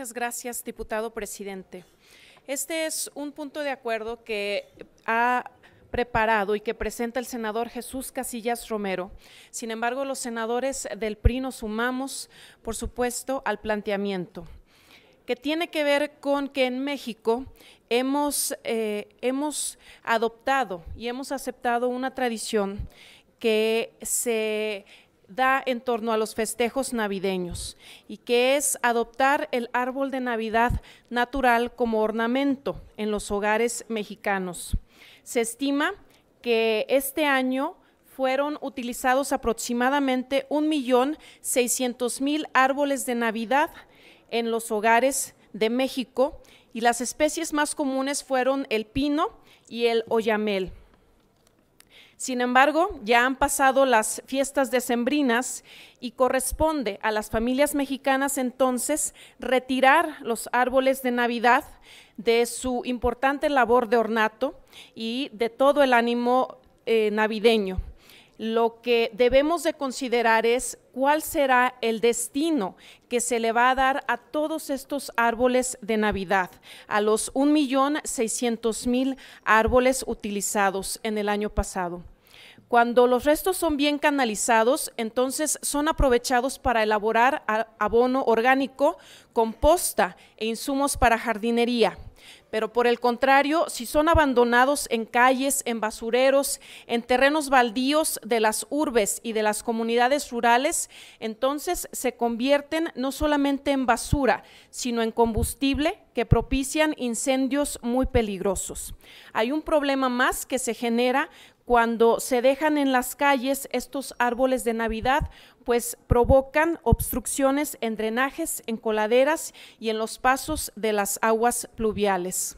Muchas gracias, diputado presidente. Este es un punto de acuerdo que ha preparado y que presenta el senador Jesús Casillas Romero. Sin embargo, los senadores del PRI nos sumamos, por supuesto, al planteamiento que tiene que ver con que en México hemos, eh, hemos adoptado y hemos aceptado una tradición que se da en torno a los festejos navideños y que es adoptar el árbol de Navidad natural como ornamento en los hogares mexicanos. Se estima que este año fueron utilizados aproximadamente 1.600.000 árboles de Navidad en los hogares de México y las especies más comunes fueron el pino y el oyamel. Sin embargo, ya han pasado las fiestas decembrinas y corresponde a las familias mexicanas entonces retirar los árboles de Navidad de su importante labor de ornato y de todo el ánimo eh, navideño lo que debemos de considerar es cuál será el destino que se le va a dar a todos estos árboles de Navidad, a los 1.600.000 árboles utilizados en el año pasado. Cuando los restos son bien canalizados, entonces son aprovechados para elaborar abono orgánico, composta e insumos para jardinería. Pero por el contrario, si son abandonados en calles, en basureros, en terrenos baldíos de las urbes y de las comunidades rurales, entonces se convierten no solamente en basura, sino en combustible que propician incendios muy peligrosos. Hay un problema más que se genera cuando se dejan en las calles estos árboles de Navidad, pues provocan obstrucciones en drenajes, en coladeras y en los pasos de las aguas pluviales.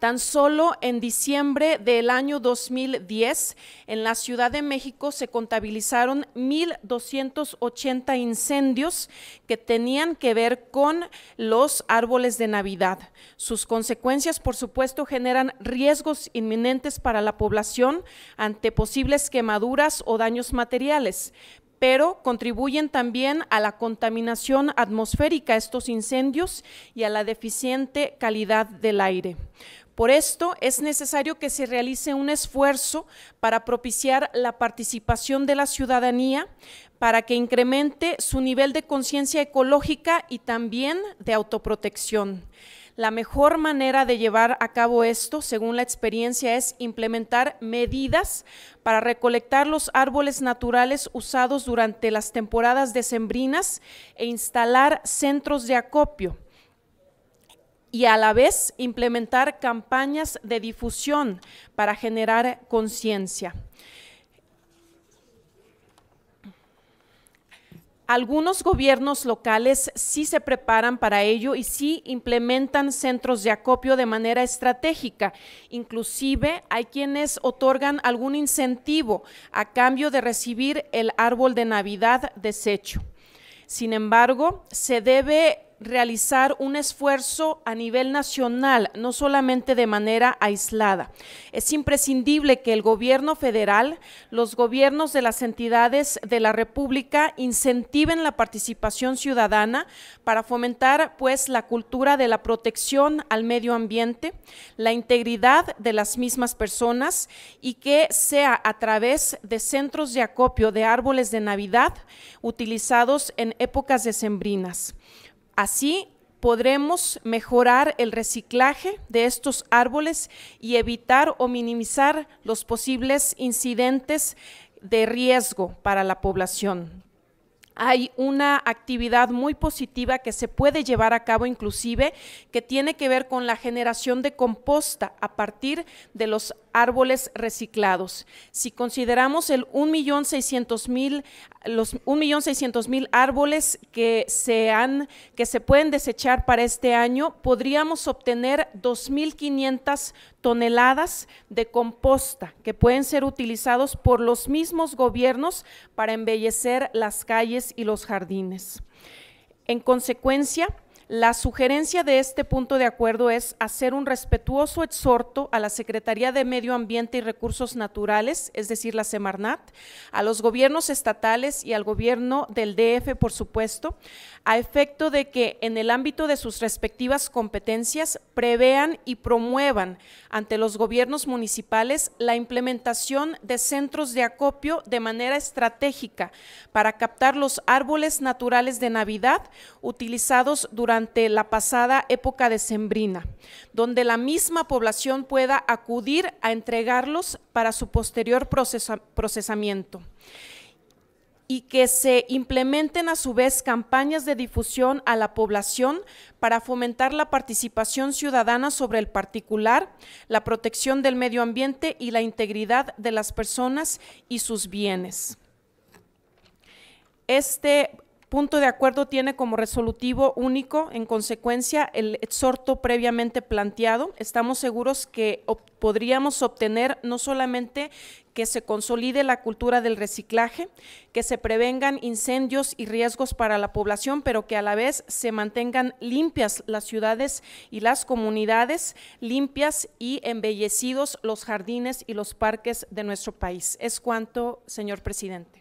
Tan solo en diciembre del año 2010, en la Ciudad de México se contabilizaron 1.280 incendios que tenían que ver con los árboles de Navidad. Sus consecuencias, por supuesto, generan riesgos inminentes para la población ante posibles quemaduras o daños materiales pero contribuyen también a la contaminación atmosférica estos incendios y a la deficiente calidad del aire. Por esto es necesario que se realice un esfuerzo para propiciar la participación de la ciudadanía para que incremente su nivel de conciencia ecológica y también de autoprotección. La mejor manera de llevar a cabo esto, según la experiencia, es implementar medidas para recolectar los árboles naturales usados durante las temporadas decembrinas e instalar centros de acopio y a la vez implementar campañas de difusión para generar conciencia. Algunos gobiernos locales sí se preparan para ello y sí implementan centros de acopio de manera estratégica. Inclusive hay quienes otorgan algún incentivo a cambio de recibir el árbol de Navidad desecho. Sin embargo, se debe realizar un esfuerzo a nivel nacional, no solamente de manera aislada. Es imprescindible que el gobierno federal, los gobiernos de las entidades de la República incentiven la participación ciudadana para fomentar pues la cultura de la protección al medio ambiente, la integridad de las mismas personas y que sea a través de centros de acopio de árboles de Navidad utilizados en épocas decembrinas. Así podremos mejorar el reciclaje de estos árboles y evitar o minimizar los posibles incidentes de riesgo para la población hay una actividad muy positiva que se puede llevar a cabo inclusive que tiene que ver con la generación de composta a partir de los árboles reciclados. Si consideramos el 1.600.000 los 1.600.000 árboles que se que se pueden desechar para este año, podríamos obtener 2.500 toneladas de composta que pueden ser utilizados por los mismos gobiernos para embellecer las calles y los jardines. En consecuencia, la sugerencia de este punto de acuerdo es hacer un respetuoso exhorto a la Secretaría de Medio Ambiente y Recursos Naturales, es decir, la Semarnat, a los gobiernos estatales y al gobierno del DF, por supuesto, a efecto de que en el ámbito de sus respectivas competencias prevean y promuevan ante los gobiernos municipales la implementación de centros de acopio de manera estratégica para captar los árboles naturales de Navidad utilizados durante la pasada época decembrina, donde la misma población pueda acudir a entregarlos para su posterior procesamiento y que se implementen a su vez campañas de difusión a la población para fomentar la participación ciudadana sobre el particular, la protección del medio ambiente y la integridad de las personas y sus bienes. Este punto de acuerdo tiene como resolutivo único, en consecuencia, el exhorto previamente planteado. Estamos seguros que podríamos obtener no solamente que se consolide la cultura del reciclaje, que se prevengan incendios y riesgos para la población, pero que a la vez se mantengan limpias las ciudades y las comunidades, limpias y embellecidos los jardines y los parques de nuestro país. Es cuanto, señor presidente.